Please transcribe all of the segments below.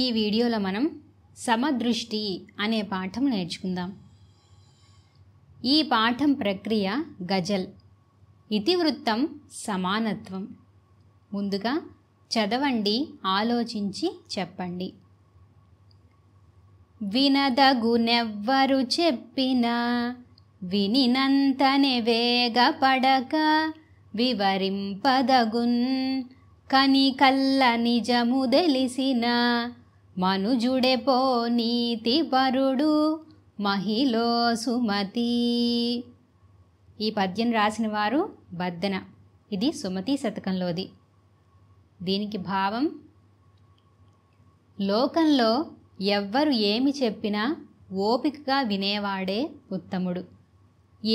ఈ వీడియోలో మనం సమదృష్టి అనే పాఠం నేర్చుకుందాం ఈ పాఠం ప్రక్రియ గజల్ ఇతివృత్తం సమానత్వం ముందుగా చదవండి ఆలోచించి చెప్పండి వినదగునెవ్వరు చెప్పినా వినినంతనే వేగపడక వివరింపదగున్ కని కళ్ళ నిజము తెలిసిన మనుజుడెపో పరుడు మహిలో సుమతి ఈ పద్యం రాసిన వారు బద్దన ఇది సుమతి శతకంలోది దీనికి భావం లోకంలో ఎవ్వరు ఏమి చెప్పినా ఓపికగా వినేవాడే ఉత్తముడు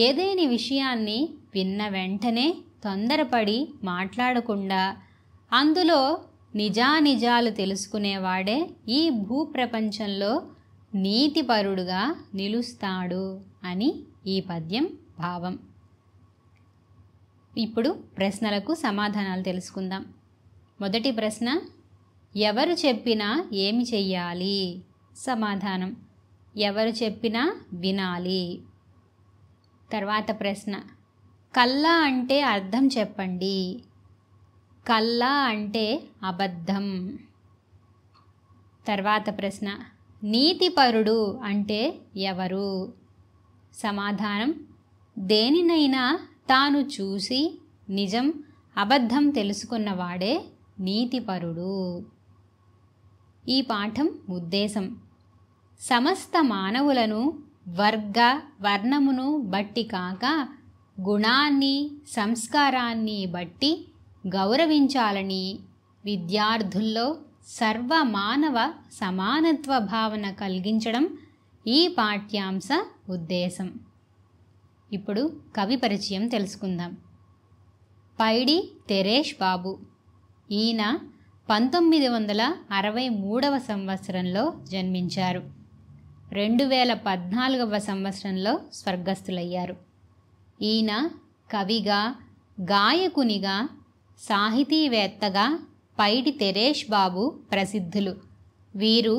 ఏదేని విషయాన్ని విన్న వెంటనే తొందరపడి మాట్లాడకుండా అందులో నిజానిజాలు తెలుసుకునేవాడే ఈ భూప్రపంచంలో నీతిపరుడుగా నిలుస్తాడు అని ఈ పద్యం భావం ఇప్పుడు ప్రశ్నలకు సమాధానాలు తెలుసుకుందాం మొదటి ప్రశ్న ఎవరు చెప్పినా ఏమి చెయ్యాలి సమాధానం ఎవరు చెప్పినా వినాలి తర్వాత ప్రశ్న కల్లా అంటే అర్థం చెప్పండి కళ్ళ అంటే అబద్ధం తర్వాత ప్రశ్న నీతిపరుడు అంటే ఎవరు సమాధానం దేనినైనా తాను చూసి నిజం అబద్ధం తెలుసుకున్నవాడే నీతిపరుడు ఈ పాఠం ఉద్దేశం సమస్త మానవులను వర్గ వర్ణమును బట్టి కాక గుణాన్ని సంస్కారాన్ని బట్టి గౌరవించాలని విద్యార్థుల్లో సర్వ మానవ సమానత్వ భావన కలిగించడం ఈ పాఠ్యాంశ ఉద్దేశం ఇప్పుడు కవి పరిచయం తెలుసుకుందాం పైడి తెరేష్ బాబు ఈయన పంతొమ్మిది వందల అరవై మూడవ సంవత్సరంలో జన్మించారు రెండు వేల పద్నాలుగవ సంవత్సరంలో స్వర్గస్థులయ్యారు ఈయన కవిగా గాయకునిగా సాహితీవేత్తగా పైడి తెరేష్ బాబు ప్రసిద్ధులు వీరు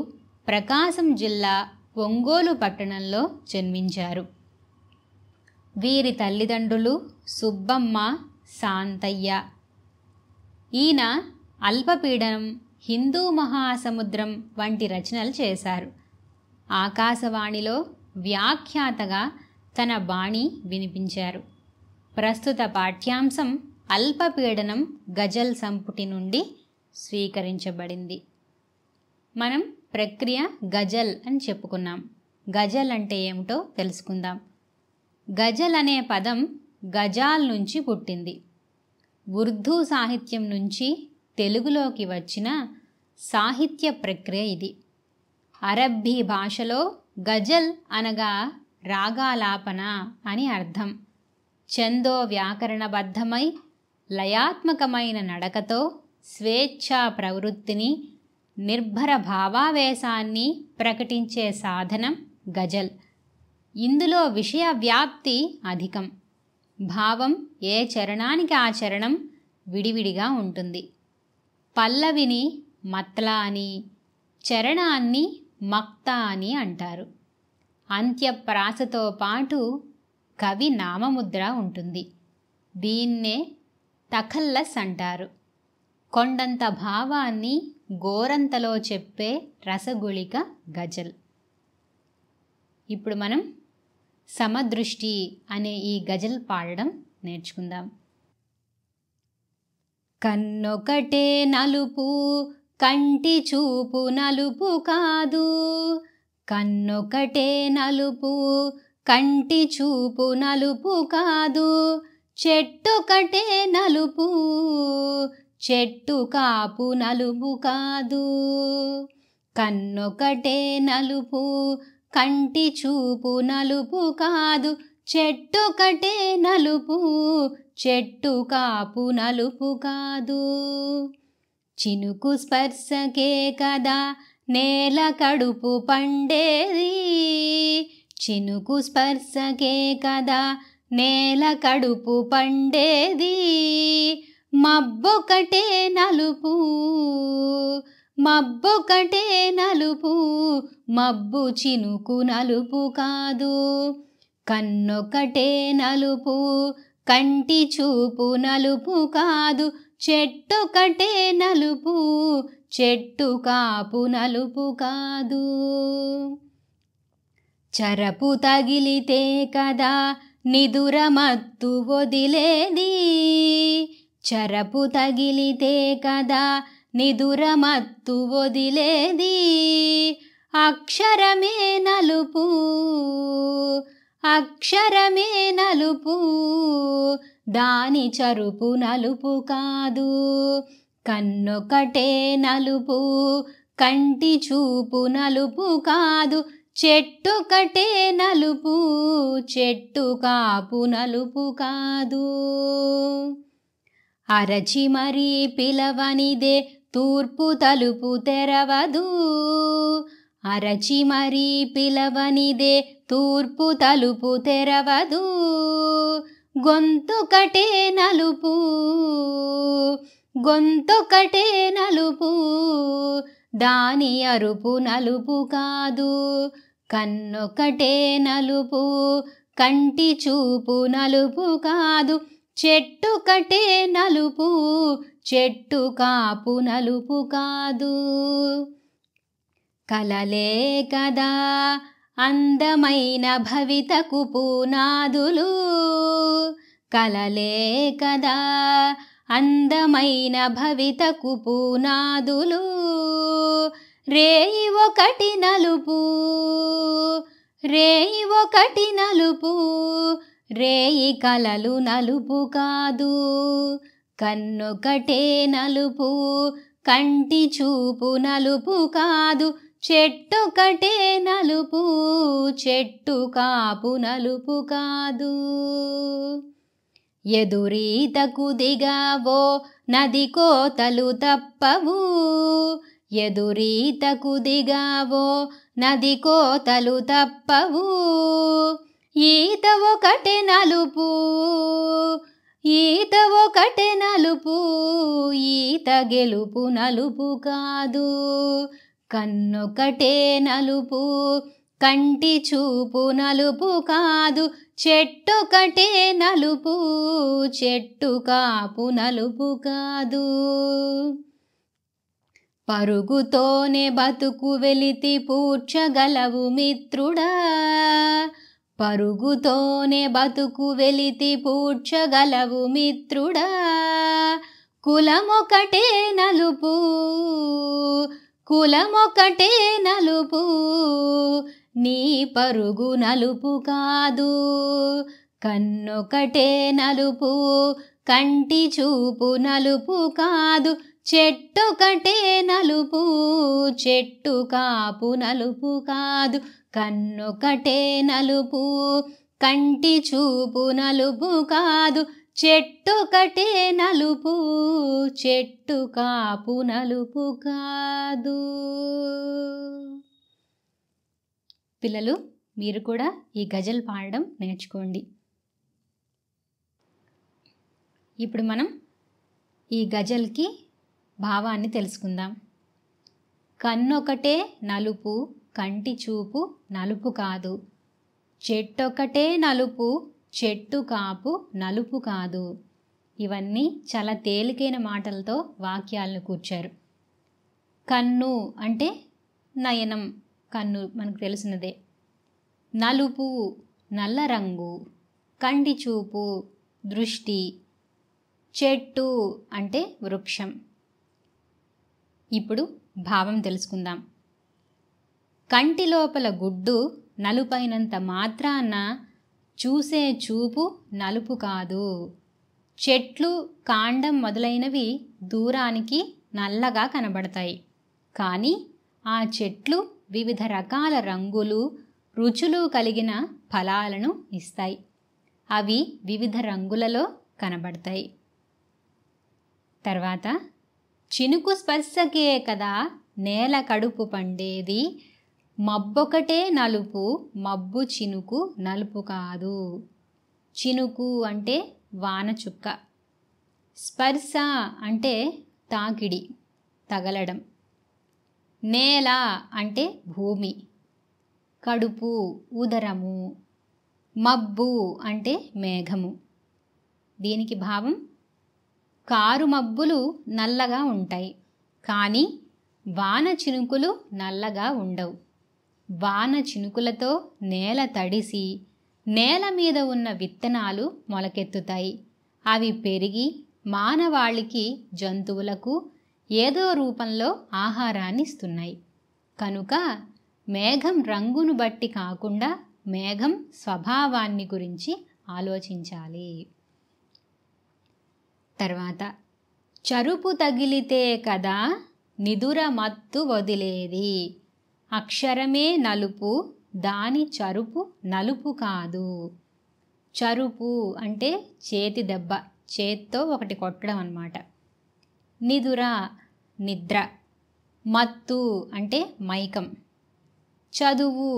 ప్రకాశం జిల్లా ఒంగోలు పట్టణంలో జన్మించారు వీరి తల్లిదండ్రులు సుబ్బమ్మ శాంతయ్య ఈయన అల్పపీడనం హిందూ మహాసముద్రం వంటి రచనలు చేశారు ఆకాశవాణిలో వ్యాఖ్యాతగా తన బాణి వినిపించారు ప్రస్తుత పాఠ్యాంశం అల్పపీడనం గజల్ సంపుటి నుండి స్వీకరించబడింది మనం ప్రక్రియ గజల్ అని చెప్పుకున్నాం గజల్ అంటే ఏమిటో తెలుసుకుందాం గజల్ అనే పదం గజాల్ నుంచి పుట్టింది ఉర్దూ సాహిత్యం నుంచి తెలుగులోకి వచ్చిన సాహిత్య ప్రక్రియ ఇది అరబ్బీ భాషలో గజల్ అనగా రాగాలాపన అని అర్థం చందో వ్యాకరణబద్ధమై లయాత్మకమైన నడకతో స్వేచ్ఛా ప్రవృత్తిని నిర్భర భావావేశాన్ని ప్రకటించే సాధనం గజల్ ఇందులో విషయ వ్యాప్తి అధికం భావం ఏ చరణానికి ఆ చరణం విడివిడిగా ఉంటుంది పల్లవిని మత్లా అని చరణాన్ని మక్త అని అంటారు అంత్యప్రాసతో పాటు కవి నామముద్ర ఉంటుంది దీన్నే తఖల్లస్ అంటారు కొండంత భావాన్ని గోరంతలో చెప్పే రసగుళిక గజల్ ఇప్పుడు మనం సమదృష్టి అనే ఈ గజల్ పాడడం నేర్చుకుందాం కన్నొకటే నలుపు కంటి చూపు నలుపు కాదు కన్నొకటే నలుపు కంటి చూపు నలుపు కాదు కటే నలుపు చెట్టు కాపు నలుపు కాదు కన్నొకటే నలుపు కంటి చూపు నలుపు కాదు కటే నలుపు చెట్టు కాపు నలుపు కాదు చినుకు స్పర్శకే కదా నేల కడుపు పండేది చినుకు స్పర్శకే కదా నేల కడుపు పండేది మబ్బొకటే నలుపు మబ్బొకటే నలుపు మబ్బు చినుకు నలుపు కాదు కన్నొకటే నలుపు కంటి చూపు నలుపు కాదు చెట్టొకటే నలుపు చెట్టు కాపు నలుపు కాదు చరపు తగిలితే కదా నిదురమత్తు వదిలేది చరపు తగిలితే కదా నిదురమత్తు వదిలేది అక్షరమే నలుపు అక్షరమే నలుపు దాని చరుపు నలుపు కాదు కన్నొకటే నలుపు కంటి చూపు నలుపు కాదు చెట్టు కటే నలుపు చెట్టు కాపు నలుపు కాదు అరచి మరీ పిలవనిదే తూర్పు తలుపు తెరవదు అరచి మరీ పిలవనిదే తూర్పు తలుపు తెరవదు గొంతుకటే నలుపు గొంతుకటే నలుపు దాని అరుపు నలుపు కాదు కన్నొకటే నలుపు కంటి చూపు నలుపు కాదు చెట్టు కటే నలుపు చెట్టు కాపు నలుపు కాదు కలలే కదా అందమైన భవితకు పూనాదులు కలలే కదా అందమైన భవితకు పూనాదులు రేయి ఒకటి నలుపు రేయి ఒకటి నలుపు రేయి కలలు నలుపు కాదు కన్నొకటే నలుపు కంటి చూపు నలుపు కాదు చెట్టొకటే నలుపు చెట్టు కాపు నలుపు కాదు ఎదురీతకు దిగావో నది కోతలు తప్పవు ఎదురీతకు దిగావో నది కోతలు తప్పవు ఈత ఒకటే నలుపు ఈత ఒకటే నలుపు ఈత గెలుపు నలుపు కాదు కన్నొకటే నలుపు కంటి చూపు నలుపు కాదు చెట్టొకటే నలుపు చెట్టు కాపు నలుపు కాదు పరుగుతోనే బతుకు వెలితి పూడ్చగలవు మిత్రుడా పరుగుతోనే బతుకు వెలితి పూడ్చగలవు మిత్రుడా కులమొకటే నలుపు కులమొకటే నలుపు నీ పరుగు నలుపు కాదు కన్నొకటే నలుపు కంటి చూపు నలుపు కాదు చెట్టు ఒకటే నలుపు చెట్టు కాపు నలుపు కాదు కన్నుకటే నలుపు కంటి చూపు నలుపు కాదు చెట్టు ఒకటే నలుపు చెట్టు కాపు నలుపు కాదు పిల్లలు మీరు కూడా ఈ గజల్ పాడడం నేర్చుకోండి ఇప్పుడు మనం ఈ గజల్కి భావాన్ని తెలుసుకుందాం కన్నొకటే నలుపు కంటి చూపు నలుపు కాదు చెట్టొకటే నలుపు చెట్టు కాపు నలుపు కాదు ఇవన్నీ చాలా తేలికైన మాటలతో వాక్యాలను కూర్చారు కన్ను అంటే నయనం కన్ను మనకు తెలిసినదే నలుపు నల్ల రంగు కంటి చూపు దృష్టి చెట్టు అంటే వృక్షం ఇప్పుడు భావం తెలుసుకుందాం కంటి లోపల గుడ్డు నలుపైనంత మాత్రాన చూసే చూపు నలుపు కాదు చెట్లు కాండం మొదలైనవి దూరానికి నల్లగా కనబడతాయి కానీ ఆ చెట్లు వివిధ రకాల రంగులు రుచులు కలిగిన ఫలాలను ఇస్తాయి అవి వివిధ రంగులలో కనబడతాయి తర్వాత చినుకు స్పర్శకే కదా నేల కడుపు పండేది మబ్బొకటే నలుపు మబ్బు చినుకు నలుపు కాదు చినుకు అంటే వానచుక్క స్పర్శ అంటే తాకిడి తగలడం నేల అంటే భూమి కడుపు ఉదరము మబ్బు అంటే మేఘము దీనికి భావం కారు మబ్బులు నల్లగా ఉంటాయి కానీ వాన చినుకులు నల్లగా ఉండవు వాన చినుకులతో నేల తడిసి నేల మీద ఉన్న విత్తనాలు మొలకెత్తుతాయి అవి పెరిగి మానవాళికి జంతువులకు ఏదో రూపంలో ఆహారాన్ని ఇస్తున్నాయి కనుక మేఘం రంగును బట్టి కాకుండా మేఘం స్వభావాన్ని గురించి ఆలోచించాలి తర్వాత చరుపు తగిలితే కదా నిదుర మత్తు వదిలేది అక్షరమే నలుపు దాని చరుపు నలుపు కాదు చరుపు అంటే చేతి దెబ్బ చేత్తో ఒకటి కొట్టడం అన్నమాట నిదుర నిద్ర మత్తు అంటే మైకం చదువు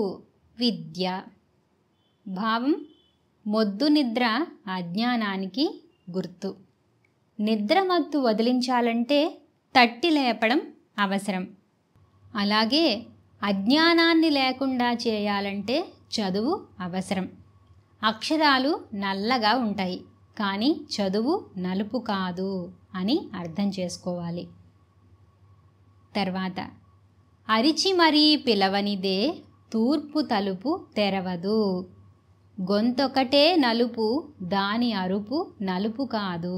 విద్య భావం మొద్దు నిద్ర అజ్ఞానానికి గుర్తు నిద్రమత్తు వదిలించాలంటే తట్టి లేపడం అవసరం అలాగే అజ్ఞానాన్ని లేకుండా చేయాలంటే చదువు అవసరం అక్షరాలు నల్లగా ఉంటాయి కానీ చదువు నలుపు కాదు అని అర్థం చేసుకోవాలి తర్వాత అరిచి మరీ పిలవనిదే తూర్పు తలుపు తెరవదు గొంతొకటే నలుపు దాని అరుపు నలుపు కాదు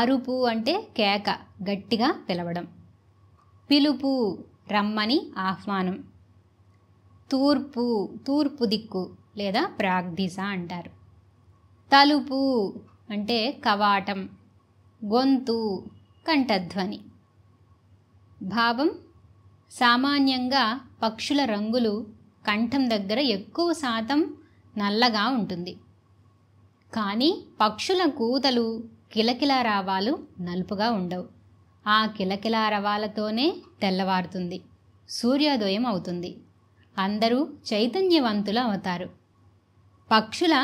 అరుపు అంటే కేక గట్టిగా పిలవడం పిలుపు రమ్మని ఆహ్వానం తూర్పు తూర్పు దిక్కు లేదా ప్రాగ్దిశ అంటారు తలుపు అంటే కవాటం గొంతు కంఠధ్వని భావం సామాన్యంగా పక్షుల రంగులు కంఠం దగ్గర ఎక్కువ శాతం నల్లగా ఉంటుంది కానీ పక్షుల కూతలు కిలకిల రావాలు నలుపుగా ఉండవు ఆ కిలకిల రవాలతోనే తెల్లవారుతుంది సూర్యోదయం అవుతుంది అందరూ చైతన్యవంతులు అవుతారు పక్షుల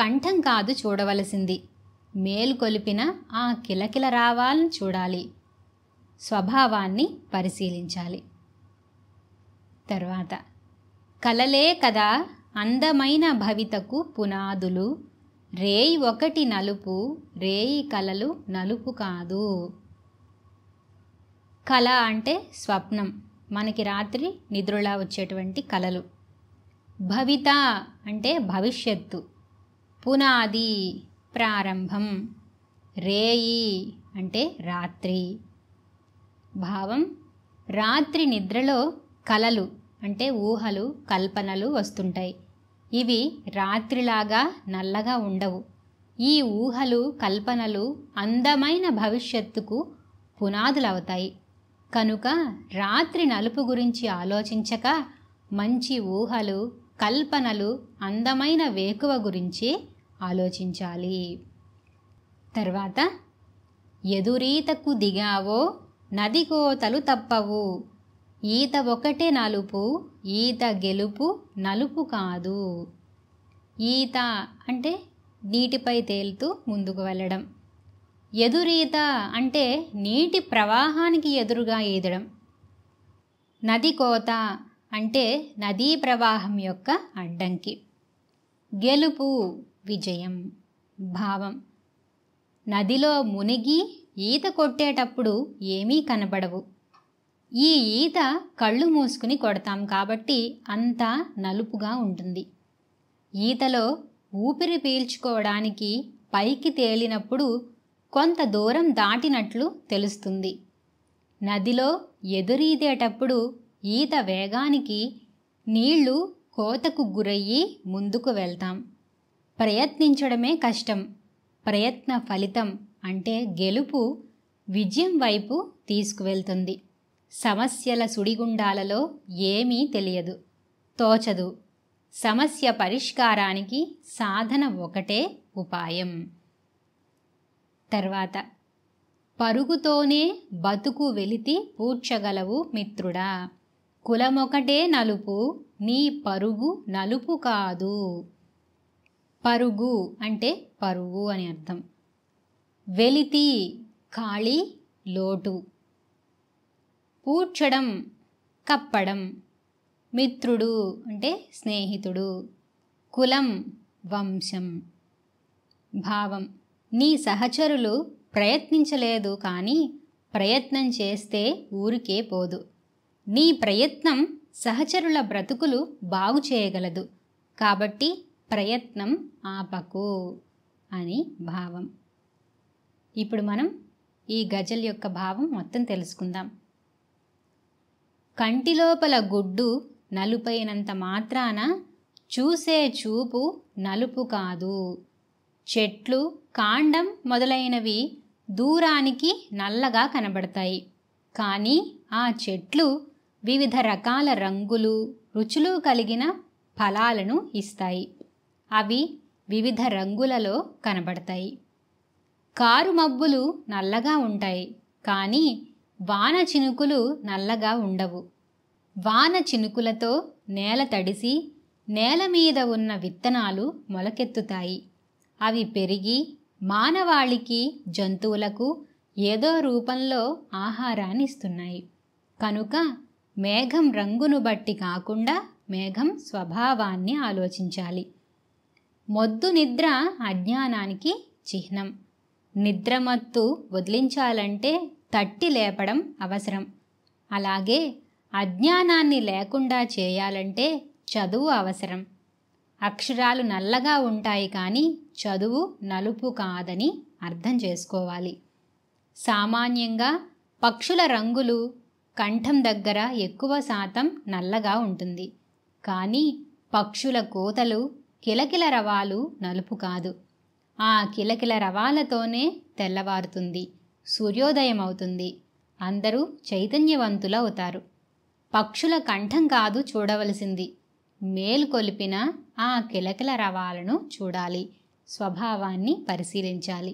కంఠం కాదు చూడవలసింది మేలుకొలిపిన ఆ కిలకిల రావాలను చూడాలి స్వభావాన్ని పరిశీలించాలి తర్వాత కలలే కదా అందమైన భవితకు పునాదులు రేయి ఒకటి నలుపు రేయి కలలు నలుపు కాదు కళ అంటే స్వప్నం మనకి రాత్రి నిద్రలా వచ్చేటువంటి కళలు భవిత అంటే భవిష్యత్తు పునాది ప్రారంభం రేయి అంటే రాత్రి భావం రాత్రి నిద్రలో కలలు అంటే ఊహలు కల్పనలు వస్తుంటాయి ఇవి రాత్రిలాగా నల్లగా ఉండవు ఈ ఊహలు కల్పనలు అందమైన భవిష్యత్తుకు పునాదులవుతాయి కనుక రాత్రి నలుపు గురించి ఆలోచించక మంచి ఊహలు కల్పనలు అందమైన వేకువ గురించి ఆలోచించాలి తర్వాత ఎదురీతకు దిగావో నది కోతలు తప్పవు ఈత ఒకటే నలుపు ఈత గెలుపు నలుపు కాదు ఈత అంటే నీటిపై తేలుతూ ముందుకు వెళ్ళడం ఎదురీత అంటే నీటి ప్రవాహానికి ఎదురుగా ఈదడం నది కోత అంటే నదీ ప్రవాహం యొక్క అడ్డంకి గెలుపు విజయం భావం నదిలో మునిగి ఈత కొట్టేటప్పుడు ఏమీ కనబడవు ఈ ఈత కళ్ళు మూసుకుని కొడతాం కాబట్టి అంతా నలుపుగా ఉంటుంది ఈతలో ఊపిరి పీల్చుకోవడానికి పైకి తేలినప్పుడు కొంత దూరం దాటినట్లు తెలుస్తుంది నదిలో ఎదురీదేటప్పుడు ఈత వేగానికి నీళ్లు కోతకు గురయ్యి ముందుకు వెళ్తాం ప్రయత్నించడమే కష్టం ప్రయత్న ఫలితం అంటే గెలుపు విజయం వైపు తీసుకువెళ్తుంది సమస్యల సుడిగుండాలలో ఏమీ తెలియదు తోచదు సమస్య పరిష్కారానికి సాధన ఒకటే ఉపాయం తర్వాత పరుగుతోనే బతుకు వెలితి పూడ్చగలవు మిత్రుడా కులమొకటే నలుపు నీ పరుగు నలుపు కాదు పరుగు అంటే పరుగు అని అర్థం వెలితి ఖాళీ లోటు పూడ్చడం కప్పడం మిత్రుడు అంటే స్నేహితుడు కులం వంశం భావం నీ సహచరులు ప్రయత్నించలేదు కానీ ప్రయత్నం చేస్తే ఊరికే పోదు నీ ప్రయత్నం సహచరుల బ్రతుకులు బాగు చేయగలదు కాబట్టి ప్రయత్నం ఆపకు అని భావం ఇప్పుడు మనం ఈ గజల్ యొక్క భావం మొత్తం తెలుసుకుందాం కంటిలోపల గుడ్డు నలుపైనంత మాత్రాన చూసే చూపు నలుపు కాదు చెట్లు కాండం మొదలైనవి దూరానికి నల్లగా కనబడతాయి కానీ ఆ చెట్లు వివిధ రకాల రంగులు రుచులు కలిగిన ఫలాలను ఇస్తాయి అవి వివిధ రంగులలో కనబడతాయి కారు మబ్బులు నల్లగా ఉంటాయి కానీ వాన చినుకులు నల్లగా ఉండవు వాన చినుకులతో నేల తడిసి నేల మీద ఉన్న విత్తనాలు మొలకెత్తుతాయి అవి పెరిగి మానవాళికి జంతువులకు ఏదో రూపంలో ఆహారాన్ని ఇస్తున్నాయి కనుక మేఘం రంగును బట్టి కాకుండా మేఘం స్వభావాన్ని ఆలోచించాలి మొద్దు నిద్ర అజ్ఞానానికి చిహ్నం నిద్రమత్తు వదిలించాలంటే తట్టి లేపడం అవసరం అలాగే అజ్ఞానాన్ని లేకుండా చేయాలంటే చదువు అవసరం అక్షరాలు నల్లగా ఉంటాయి కానీ చదువు నలుపు కాదని అర్థం చేసుకోవాలి సామాన్యంగా పక్షుల రంగులు కంఠం దగ్గర ఎక్కువ శాతం నల్లగా ఉంటుంది కానీ పక్షుల కోతలు కిలకిల రవాలు నలుపు కాదు ఆ కిలకిల రవాలతోనే తెల్లవారుతుంది సూర్యోదయం అవుతుంది అందరూ చైతన్యవంతులవుతారు పక్షుల కంఠం కాదు చూడవలసింది మేలుకొలిపిన ఆ కిలకిల రవాలను చూడాలి స్వభావాన్ని పరిశీలించాలి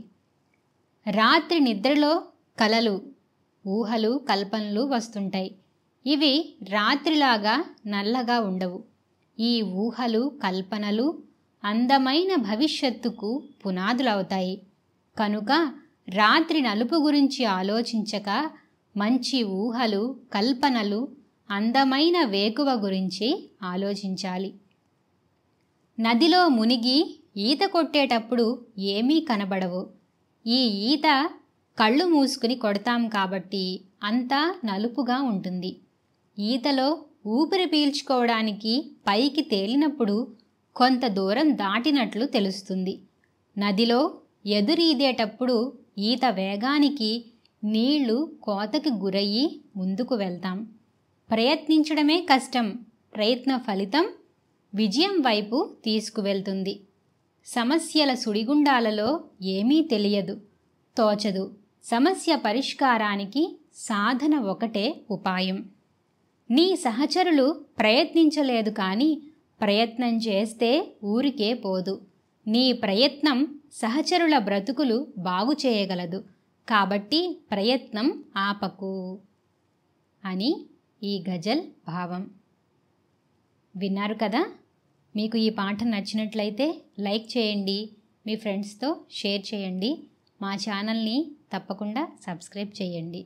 రాత్రి నిద్రలో కలలు ఊహలు కల్పనలు వస్తుంటాయి ఇవి రాత్రిలాగా నల్లగా ఉండవు ఈ ఊహలు కల్పనలు అందమైన భవిష్యత్తుకు పునాదులవుతాయి కనుక రాత్రి నలుపు గురించి ఆలోచించక మంచి ఊహలు కల్పనలు అందమైన వేకువ గురించి ఆలోచించాలి నదిలో మునిగి ఈత కొట్టేటప్పుడు ఏమీ కనబడవు ఈ ఈత కళ్ళు మూసుకుని కొడతాం కాబట్టి అంతా నలుపుగా ఉంటుంది ఈతలో ఊపిరి పీల్చుకోవడానికి పైకి తేలినప్పుడు కొంత దూరం దాటినట్లు తెలుస్తుంది నదిలో ఎదురీదేటప్పుడు ఈత వేగానికి నీళ్లు కోతకి గురయ్యి ముందుకు వెళ్తాం ప్రయత్నించడమే కష్టం ప్రయత్న ఫలితం విజయం వైపు తీసుకువెళ్తుంది సమస్యల సుడిగుండాలలో ఏమీ తెలియదు తోచదు సమస్య పరిష్కారానికి సాధన ఒకటే ఉపాయం నీ సహచరులు ప్రయత్నించలేదు కానీ ప్రయత్నం చేస్తే ఊరికే పోదు నీ ప్రయత్నం సహచరుల బ్రతుకులు బాగు చేయగలదు కాబట్టి ప్రయత్నం ఆపకు అని ఈ గజల్ భావం విన్నారు కదా మీకు ఈ పాట నచ్చినట్లయితే లైక్ చేయండి మీ ఫ్రెండ్స్తో షేర్ చేయండి మా ఛానల్ని తప్పకుండా సబ్స్క్రైబ్ చేయండి